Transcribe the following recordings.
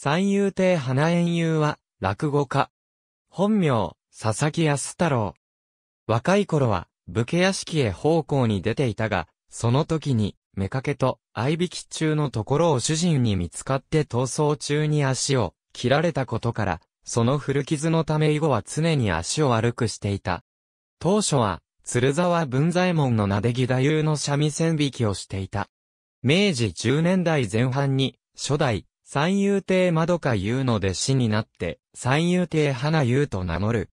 三遊亭花園遊は、落語家。本名、佐々木康太郎。若い頃は、武家屋敷へ奉公に出ていたが、その時に、妾と、合引き中のところを主人に見つかって逃走中に足を、切られたことから、その古傷のため以後は常に足を悪くしていた。当初は、鶴沢文左衛門のなで木太夫の三味線引きをしていた。明治10年代前半に、初代、三遊亭窓か優の弟子になって、三遊亭花優と名乗る。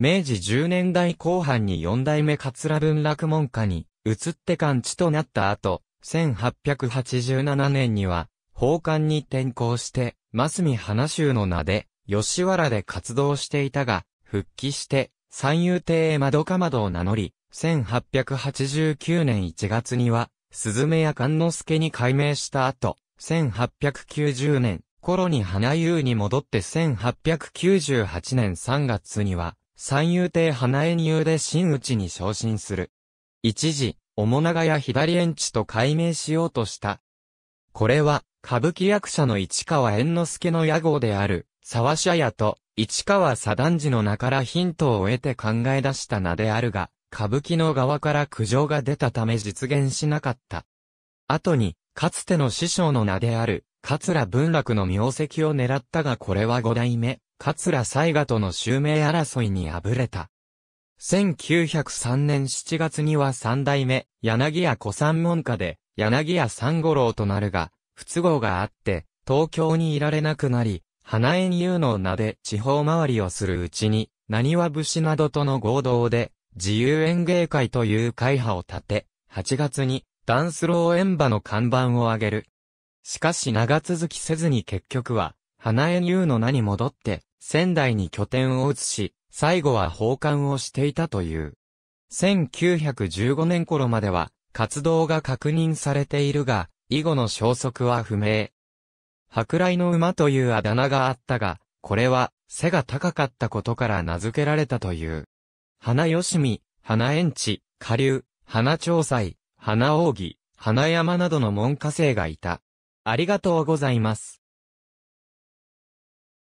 明治十年代後半に四代目桂文楽門下に移って完地となった後、1887年には、奉還に転校して、真す花衆の名で、吉原で活動していたが、復帰して、三遊亭窓か窓を名乗り、1889年1月には、鈴目や勘之助に改名した後、1890年頃に花湯に戻って1898年3月には、三遊亭花園湯で真打ちに昇進する。一時、面長や左園地と改名しようとした。これは、歌舞伎役者の市川猿之助の屋号である、沢社屋と、市川左段次の名からヒントを得て考え出した名であるが、歌舞伎の側から苦情が出たため実現しなかった。後に、かつての師匠の名である、桂文楽の名跡を狙ったがこれは五代目、桂西賀との襲名争いに敗れた。1903年7月には三代目、柳屋古三門下で、柳屋三五郎となるが、不都合があって、東京にいられなくなり、花園優の名で地方回りをするうちに、何は武士などとの合同で、自由演芸会という会派を立て、8月にダンスロー演馬の看板を上げる。しかし長続きせずに結局は、花江優の名に戻って、仙台に拠点を移し、最後は奉還をしていたという。1915年頃までは、活動が確認されているが、以後の消息は不明。白雷の馬というあだ名があったが、これは、背が高かったことから名付けられたという。花吉見、花園地、下流、花町祭、花扇、花山などの門下生がいた。ありがとうございます。